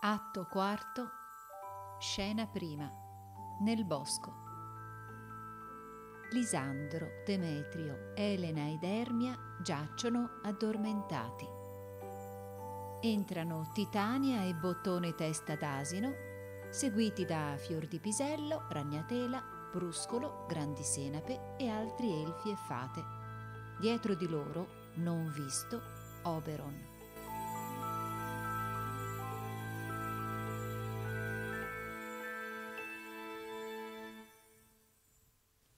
Atto quarto, scena prima, nel bosco. Lisandro, Demetrio, Elena ed Ermia giacciono addormentati. Entrano Titania e Bottone Testa d'Asino, seguiti da Fior di Pisello, Ragnatela, Bruscolo, Grandi Senape e altri elfi e fate. Dietro di loro, non visto, Oberon.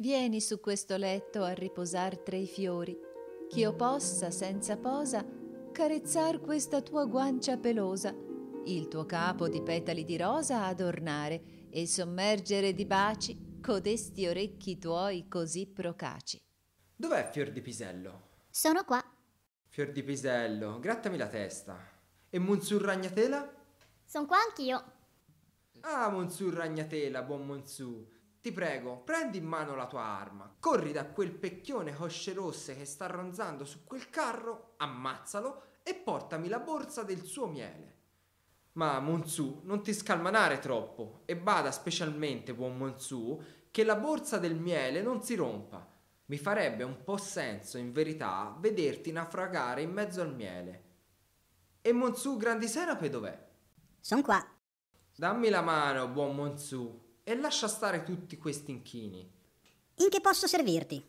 Vieni su questo letto a riposar tra i fiori, ch'io possa, senza posa, carezzar questa tua guancia pelosa, il tuo capo di petali di rosa adornare e sommergere di baci codesti orecchi tuoi così procaci. Dov'è Fior di Pisello? Sono qua. Fior di Pisello, grattami la testa. E Monsur Ragnatela? Sono qua anch'io. Ah, Monsur Ragnatela, buon Monsur. Ti prego, prendi in mano la tua arma, corri da quel pecchione cosce rosse che sta ronzando su quel carro, ammazzalo e portami la borsa del suo miele. Ma Monzù, non ti scalmanare troppo e bada specialmente, buon Monzù, che la borsa del miele non si rompa. Mi farebbe un po' senso, in verità, vederti naufragare in mezzo al miele. E Monzù Grandiserape dov'è? Son qua. Dammi la mano, buon Monzù. E lascia stare tutti questi inchini. In che posso servirti?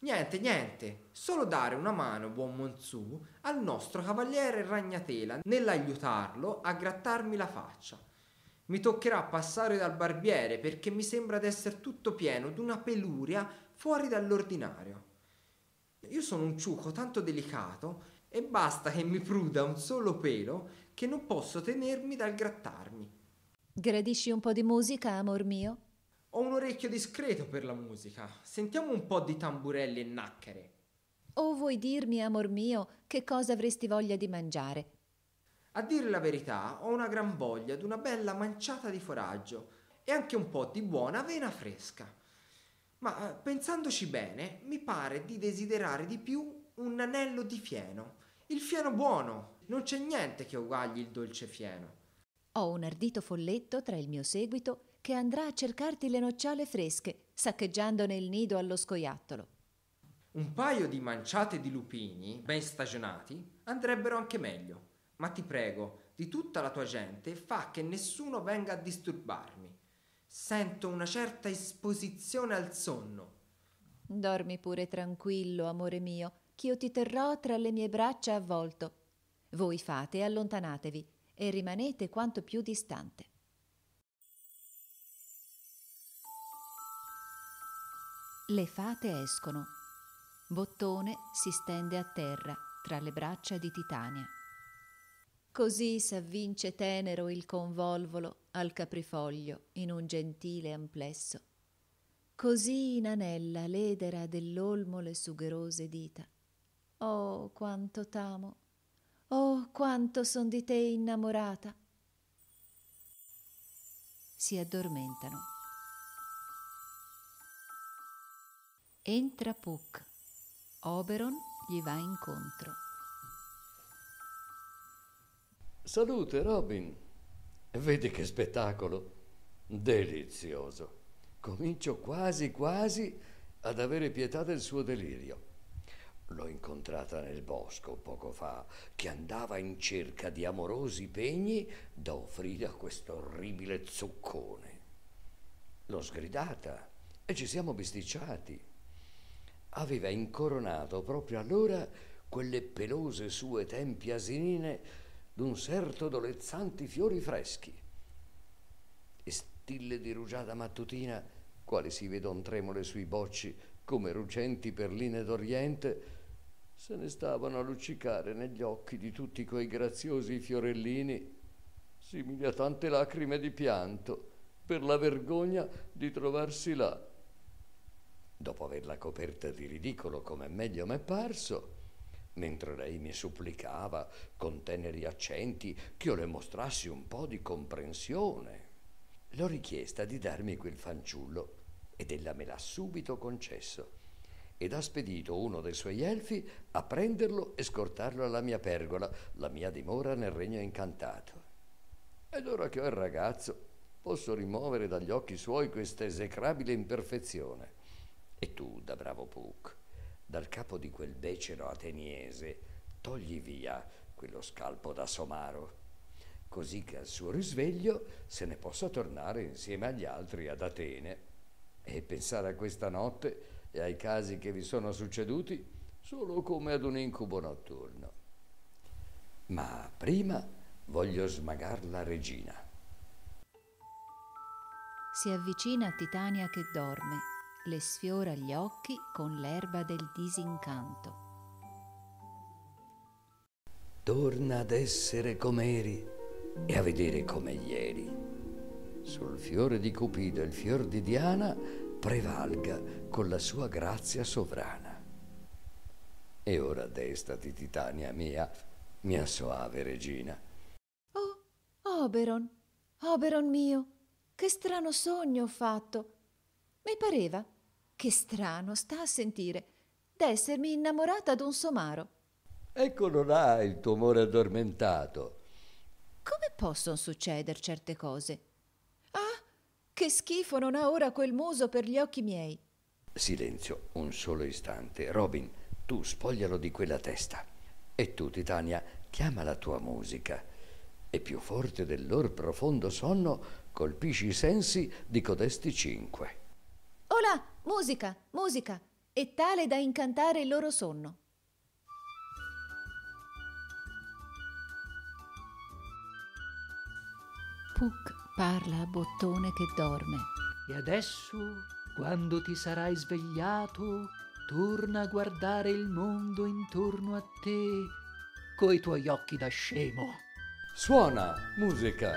Niente, niente, solo dare una mano, buon Monzù, al nostro cavaliere Ragnatela nell'aiutarlo a grattarmi la faccia. Mi toccherà passare dal barbiere perché mi sembra d'essere tutto pieno d'una peluria fuori dall'ordinario. Io sono un ciuco tanto delicato e basta che mi pruda un solo pelo che non posso tenermi dal grattarmi. Gradisci un po' di musica, amor mio? Ho un orecchio discreto per la musica. Sentiamo un po' di tamburelli e nacchere. O vuoi dirmi, amor mio, che cosa avresti voglia di mangiare? A dire la verità, ho una gran voglia di una bella manciata di foraggio e anche un po' di buona avena fresca. Ma eh, pensandoci bene, mi pare di desiderare di più un anello di fieno. Il fieno buono! Non c'è niente che uguagli il dolce fieno. Ho un ardito folletto tra il mio seguito che andrà a cercarti le nocciole fresche, saccheggiandone il nido allo scoiattolo. Un paio di manciate di lupini, ben stagionati, andrebbero anche meglio. Ma ti prego, di tutta la tua gente, fa che nessuno venga a disturbarmi. Sento una certa esposizione al sonno. Dormi pure tranquillo, amore mio, che io ti terrò tra le mie braccia avvolto. Voi fate e allontanatevi, e rimanete quanto più distante. Le fate escono. Bottone si stende a terra tra le braccia di Titania. Così s'avvince tenero il convolvolo al caprifoglio in un gentile amplesso. Così inanella l'edera dell'olmo le sugherose dita. Oh, quanto t'amo! Oh, quanto son di te innamorata! Si addormentano. Entra Puck. Oberon gli va incontro. Salute, Robin. Vedi che spettacolo. Delizioso. Comincio quasi quasi ad avere pietà del suo delirio. L'ho incontrata nel bosco poco fa, che andava in cerca di amorosi pegni da offrire a questo orribile zuccone. L'ho sgridata e ci siamo bisticciati. Aveva incoronato proprio allora quelle pelose sue tempie asinine d'un certo dolezzanti fiori freschi e stille di rugiada mattutina, quali si vedon tremole sui bocci come ruggenti perline d'Oriente, se ne stavano a luccicare negli occhi di tutti quei graziosi fiorellini, simili a tante lacrime di pianto, per la vergogna di trovarsi là. Dopo averla coperta di ridicolo come meglio m'è parso, mentre lei mi supplicava con teneri accenti che io le mostrassi un po' di comprensione. L'ho richiesta di darmi quel fanciullo ed ella me l'ha subito concesso ed ha spedito uno dei suoi elfi a prenderlo e scortarlo alla mia pergola, la mia dimora nel regno incantato. Ed ora che ho il ragazzo, posso rimuovere dagli occhi suoi questa esecrabile imperfezione. E tu, da bravo Puck, dal capo di quel becero ateniese, togli via quello scalpo da somaro, così che al suo risveglio se ne possa tornare insieme agli altri ad Atene e pensare a questa notte e ai casi che vi sono succeduti solo come ad un incubo notturno. Ma prima voglio smagar la regina. Si avvicina a Titania che dorme, le sfiora gli occhi con l'erba del disincanto. Torna ad essere come eri e a vedere come ieri. Sul fiore di Cupido e il fior di Diana prevalga con la sua grazia sovrana. E ora destati, Titania mia, mia soave regina. Oh, Oberon, Oberon mio, che strano sogno ho fatto. Mi pareva, che strano, sta a sentire, d'essermi innamorata d'un somaro. Eccolo là il tuo amore addormentato. Come possono succedere certe cose? Che schifo non ha ora quel muso per gli occhi miei. Silenzio, un solo istante. Robin, tu spoglialo di quella testa. E tu, Titania, chiama la tua musica. E più forte del lor profondo sonno colpisci i sensi di codesti cinque. Olà, musica, musica, e tale da incantare il loro sonno. Puc parla a bottone che dorme. E adesso, quando ti sarai svegliato, torna a guardare il mondo intorno a te coi tuoi occhi da scemo. Suona musica.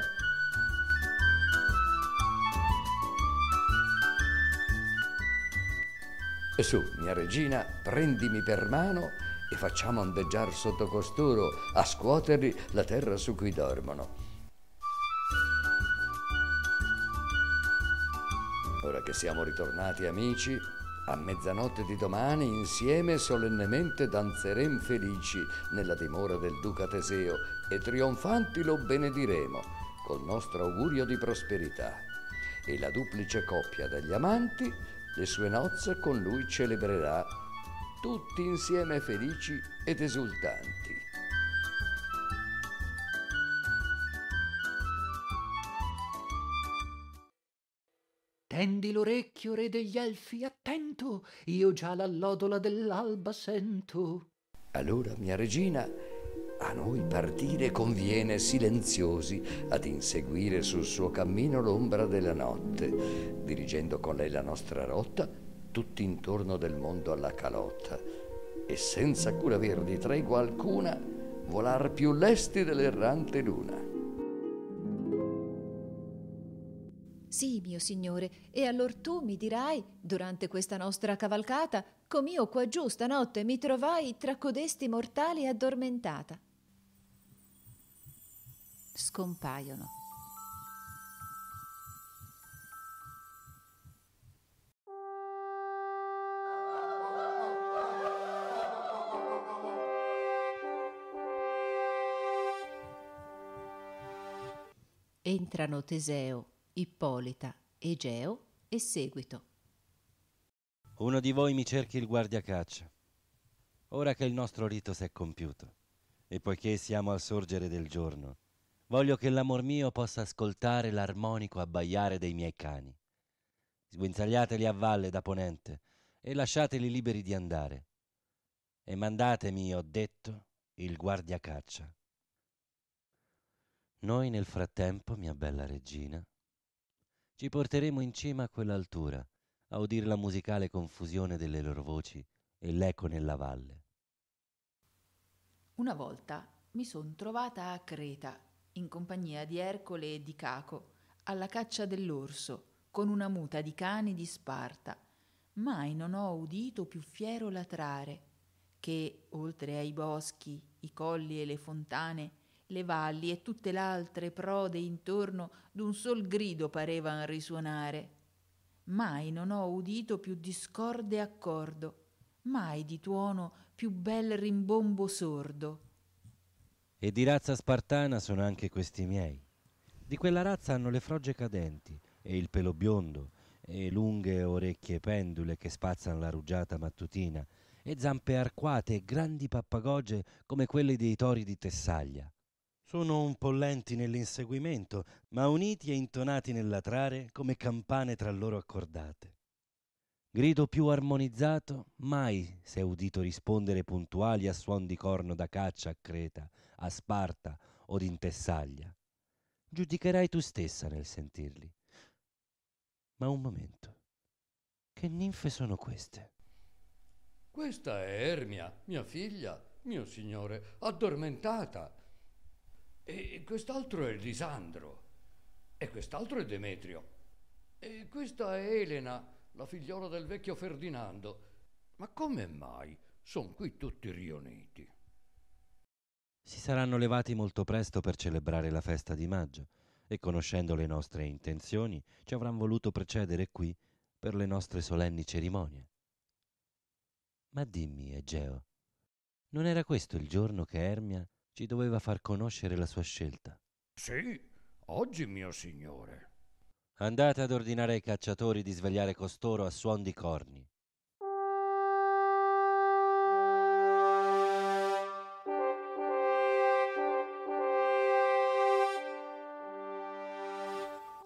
E su, mia regina, prendimi per mano e facciamo ondeggiar sotto costoro a scuoterli la terra su cui dormono. siamo ritornati amici, a mezzanotte di domani insieme solennemente danzerem felici nella dimora del duca Teseo e trionfanti lo benediremo col nostro augurio di prosperità. E la duplice coppia degli amanti le sue nozze con lui celebrerà, tutti insieme felici ed esultanti. tendi l'orecchio re degli elfi attento io già la lodola dell'alba sento allora mia regina a noi partire conviene silenziosi ad inseguire sul suo cammino l'ombra della notte dirigendo con lei la nostra rotta tutti intorno del mondo alla calotta e senza cura aver di tregua alcuna volar più lesti dell'errante luna Sì, mio signore, e allora tu mi dirai, durante questa nostra cavalcata, com'io qua giù stanotte mi trovai tra codesti mortali addormentata. Scompaiono. Entrano Teseo Ippolita, Egeo e seguito. Uno di voi mi cerchi il guardiacaccia. Ora che il nostro rito si è compiuto e poiché siamo al sorgere del giorno, voglio che l'amor mio possa ascoltare l'armonico abbaiare dei miei cani. Sguinzagliateli a valle da ponente e lasciateli liberi di andare. E mandatemi, ho detto, il guardiacaccia. Noi nel frattempo, mia bella regina, ci porteremo in cima a quell'altura, a udire la musicale confusione delle loro voci e l'eco nella valle. Una volta mi sono trovata a Creta, in compagnia di Ercole e di Caco, alla caccia dell'orso, con una muta di cani di Sparta, mai non ho udito più fiero latrare, che, oltre ai boschi, i colli e le fontane, le valli e tutte l'altre prode intorno d'un sol grido parevan risuonare. Mai non ho udito più discorde accordo, mai di tuono più bel rimbombo sordo. E di razza spartana sono anche questi miei. Di quella razza hanno le froge cadenti e il pelo biondo e lunghe orecchie pendule che spazzano la rugiada mattutina e zampe arcuate e grandi pappagogge come quelle dei tori di Tessaglia. Sono un po' lenti nell'inseguimento, ma uniti e intonati nel latrare come campane tra loro accordate. Grido più armonizzato mai s'è udito rispondere puntuali a suon di corno da caccia a Creta, a Sparta od in Tessaglia. Giudicherai tu stessa nel sentirli. Ma un momento. Che ninfe sono queste? Questa è Ermia, mia figlia, mio signore, addormentata e quest'altro è Lisandro, e quest'altro è Demetrio, e questa è Elena, la figliola del vecchio Ferdinando. Ma come mai sono qui tutti riuniti? Si saranno levati molto presto per celebrare la festa di maggio e conoscendo le nostre intenzioni ci avranno voluto precedere qui per le nostre solenni cerimonie. Ma dimmi, Egeo, non era questo il giorno che Ermia ci doveva far conoscere la sua scelta. Sì, oggi mio signore. Andate ad ordinare ai cacciatori di svegliare costoro a suon di corni.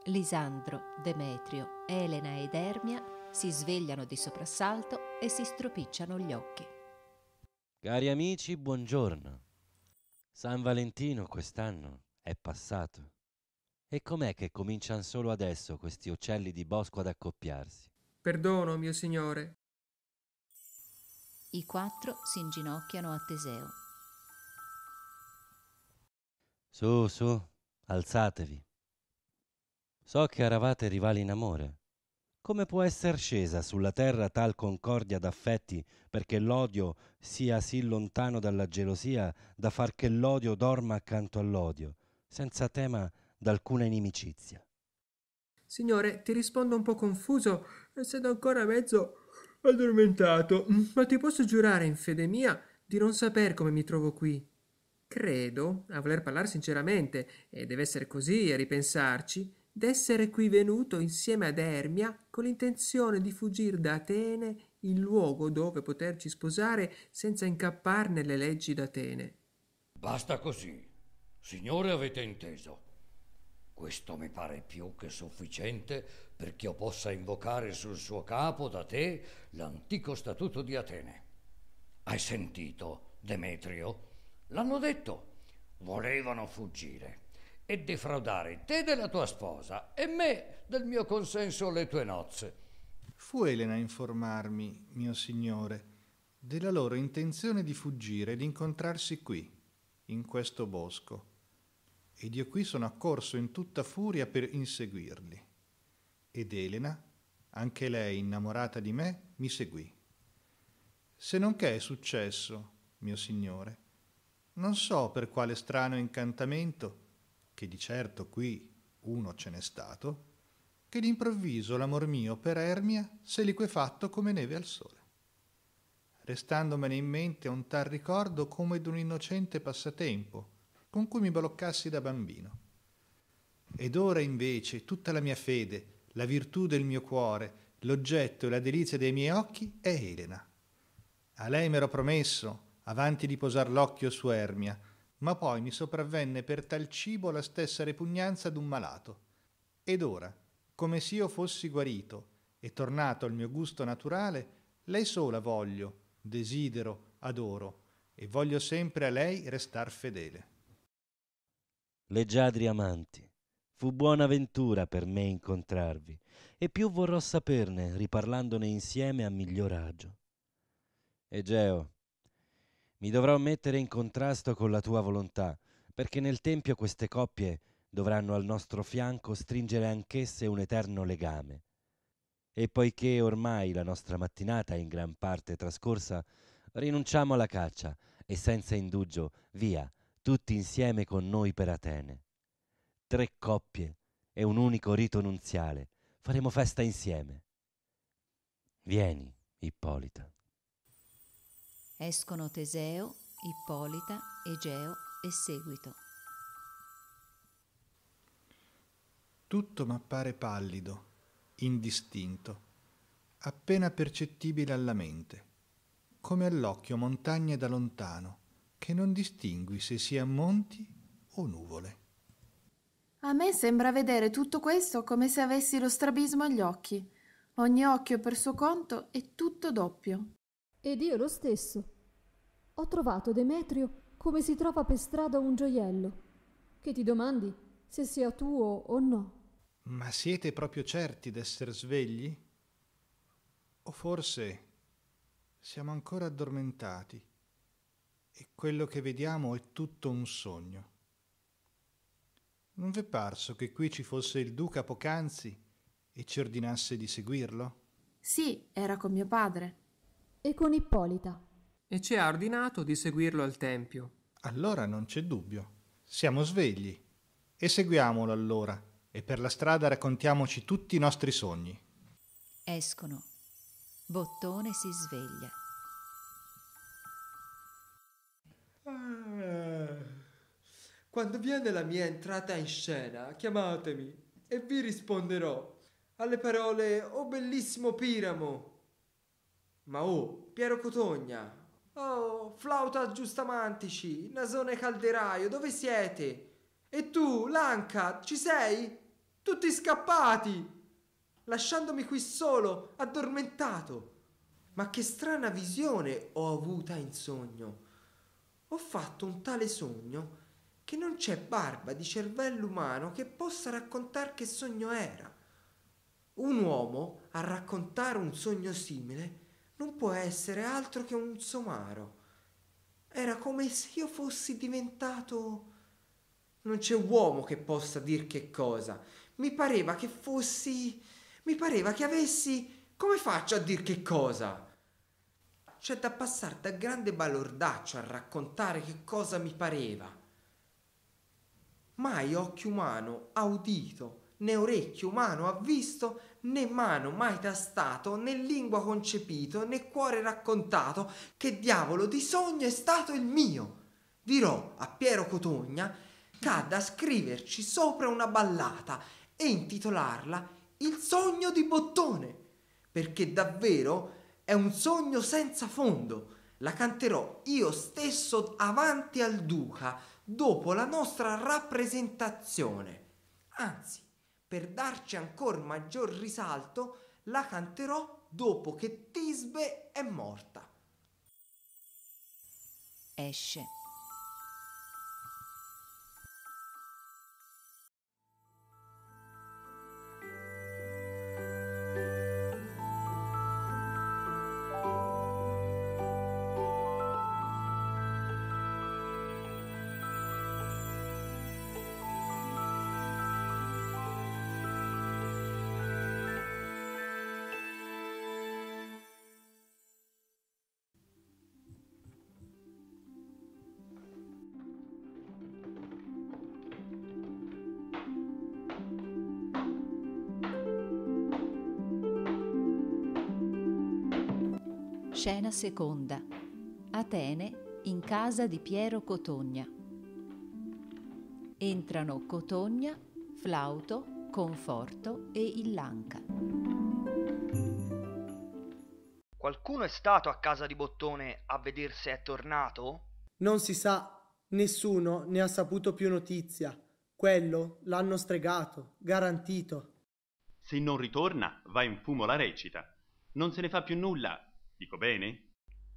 Lisandro, Demetrio, Elena ed Ermia si svegliano di soprassalto e si stropicciano gli occhi. Cari amici, buongiorno. San Valentino quest'anno è passato. E com'è che cominciano solo adesso questi uccelli di bosco ad accoppiarsi? Perdono, mio signore. I quattro si inginocchiano a Teseo. Su, su, alzatevi. So che eravate rivali in amore, come può essere scesa sulla terra tal concordia d'affetti perché l'odio sia sì lontano dalla gelosia da far che l'odio dorma accanto all'odio, senza tema d'alcuna inimicizia? Signore, ti rispondo un po' confuso, essendo ancora mezzo addormentato, ma ti posso giurare in fede mia di non sapere come mi trovo qui. Credo, a voler parlare sinceramente, e deve essere così e ripensarci, d'essere qui venuto insieme ad Ermia con l'intenzione di fuggire da Atene il luogo dove poterci sposare senza incappar nelle leggi d'Atene. Basta così. Signore, avete inteso. Questo mi pare più che sufficiente perché io possa invocare sul suo capo da te l'antico statuto di Atene. Hai sentito, Demetrio? L'hanno detto. Volevano fuggire e defraudare te della tua sposa e me del mio consenso alle tue nozze. Fu Elena a informarmi, mio signore, della loro intenzione di fuggire e di incontrarsi qui, in questo bosco, ed io qui sono accorso in tutta furia per inseguirli. Ed Elena, anche lei innamorata di me, mi seguì. Se non che è successo, mio signore, non so per quale strano incantamento, che di certo qui uno ce n'è stato, che d'improvviso l'amor mio per Ermia s'è liquefatto come neve al sole. Restandomene in mente un tal ricordo come d'un innocente passatempo con cui mi baloccassi da bambino. Ed ora invece tutta la mia fede, la virtù del mio cuore, l'oggetto e la delizia dei miei occhi è Elena. A lei m'ero promesso, avanti di posar l'occhio su Ermia, ma poi mi sopravvenne per tal cibo la stessa repugnanza d'un malato. Ed ora, come se io fossi guarito e tornato al mio gusto naturale, lei sola voglio, desidero, adoro, e voglio sempre a lei restar fedele. Leggiadri amanti, fu buona ventura per me incontrarvi, e più vorrò saperne riparlandone insieme a miglior agio. Egeo, mi dovrò mettere in contrasto con la tua volontà, perché nel Tempio queste coppie dovranno al nostro fianco stringere anch'esse un eterno legame. E poiché ormai la nostra mattinata è in gran parte trascorsa, rinunciamo alla caccia e senza indugio, via, tutti insieme con noi per Atene. Tre coppie e un unico rito nuziale, Faremo festa insieme. Vieni, Ippolita. Escono Teseo, Ippolita, Egeo e Seguito. Tutto m'appare pallido, indistinto, appena percettibile alla mente, come all'occhio montagne da lontano, che non distingui se sia monti o nuvole. A me sembra vedere tutto questo come se avessi lo strabismo agli occhi, ogni occhio per suo conto è tutto doppio. Ed io lo stesso. Ho trovato Demetrio come si trova per strada un gioiello. Che ti domandi se sia tuo o no. Ma siete proprio certi d'essere svegli? O forse siamo ancora addormentati e quello che vediamo è tutto un sogno. Non v'è parso che qui ci fosse il duca poc'anzi e ci ordinasse di seguirlo? Sì, era con mio padre. E con Ippolita e ci ha ordinato di seguirlo al Tempio. Allora non c'è dubbio. Siamo svegli. E seguiamolo allora, e per la strada raccontiamoci tutti i nostri sogni. Escono. Bottone si sveglia. Ah, quando viene la mia entrata in scena, chiamatemi e vi risponderò alle parole Oh bellissimo Piramo! Ma oh, Piero Cotogna, Oh, flauta giustamantici, nasone calderaio, dove siete? E tu, Lanca, ci sei? Tutti scappati! Lasciandomi qui solo, addormentato. Ma che strana visione ho avuta in sogno. Ho fatto un tale sogno che non c'è barba di cervello umano che possa raccontare che sogno era. Un uomo a raccontare un sogno simile non può essere altro che un somaro. Era come se io fossi diventato... Non c'è uomo che possa dir che cosa. Mi pareva che fossi... Mi pareva che avessi... Come faccio a dir che cosa? C'è da passare da grande balordaccio a raccontare che cosa mi pareva. Mai occhio umano ha udito né orecchio umano ha visto, né mano mai tastato, né lingua concepito, né cuore raccontato, che diavolo di sogno è stato il mio. Dirò a Piero Cotogna cadda a scriverci sopra una ballata e intitolarla Il sogno di Bottone, perché davvero è un sogno senza fondo. La canterò io stesso avanti al duca dopo la nostra rappresentazione. Anzi, per darci ancora maggior risalto, la canterò dopo che Tisbe è morta. Esce. Scena seconda. Atene in casa di Piero Cotogna. Entrano Cotogna, Flauto, Conforto e Illanca. Qualcuno è stato a casa di Bottone a vedere se è tornato? Non si sa, nessuno ne ha saputo più notizia. Quello l'hanno stregato, garantito. Se non ritorna, va in fumo la recita. Non se ne fa più nulla, Dico bene?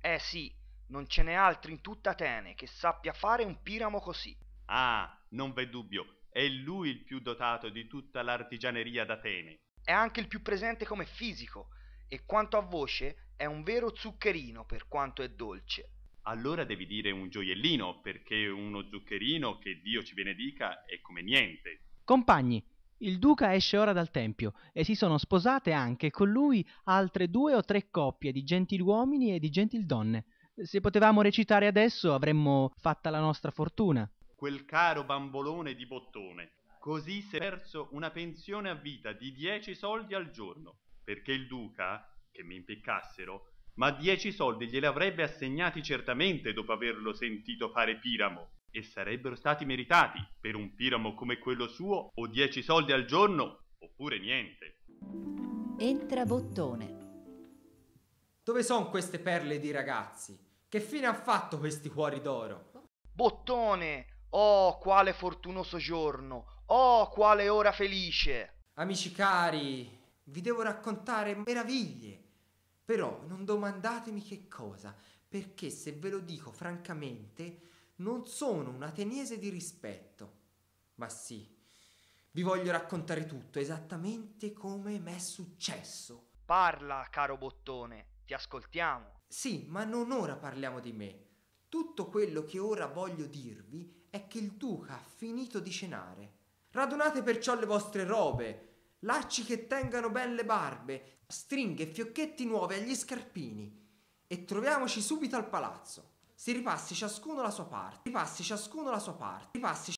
Eh sì, non ce n'è altro in tutta Atene che sappia fare un piramo così. Ah, non v'è dubbio, è lui il più dotato di tutta l'artigianeria d'Atene. È anche il più presente come fisico e quanto a voce è un vero zuccherino per quanto è dolce. Allora devi dire un gioiellino, perché uno zuccherino, che Dio ci benedica, è come niente. Compagni, il duca esce ora dal tempio e si sono sposate anche con lui altre due o tre coppie di gentiluomini e di gentildonne. Se potevamo recitare adesso avremmo fatta la nostra fortuna. Quel caro bambolone di bottone, così si è perso una pensione a vita di dieci soldi al giorno, perché il duca, che mi impiccassero, ma dieci soldi glieli avrebbe assegnati certamente dopo averlo sentito fare piramo e sarebbero stati meritati per un piramo come quello suo o dieci soldi al giorno oppure niente. Entra Bottone. Dove sono queste perle di ragazzi? Che fine ha fatto questi cuori d'oro? Bottone! Oh, quale fortunoso giorno! Oh, quale ora felice! Amici cari, vi devo raccontare meraviglie. Però non domandatemi che cosa, perché se ve lo dico francamente, non sono un ateniese di rispetto. Ma sì, vi voglio raccontare tutto, esattamente come m'è successo. Parla, caro bottone, ti ascoltiamo. Sì, ma non ora parliamo di me. Tutto quello che ora voglio dirvi è che il duca ha finito di cenare. Radunate perciò le vostre robe, lacci che tengano ben le barbe, stringhe e fiocchetti nuovi agli scarpini e troviamoci subito al palazzo si ripassi ciascuno la sua parte, ripassi ciascuno la sua parte, ripassi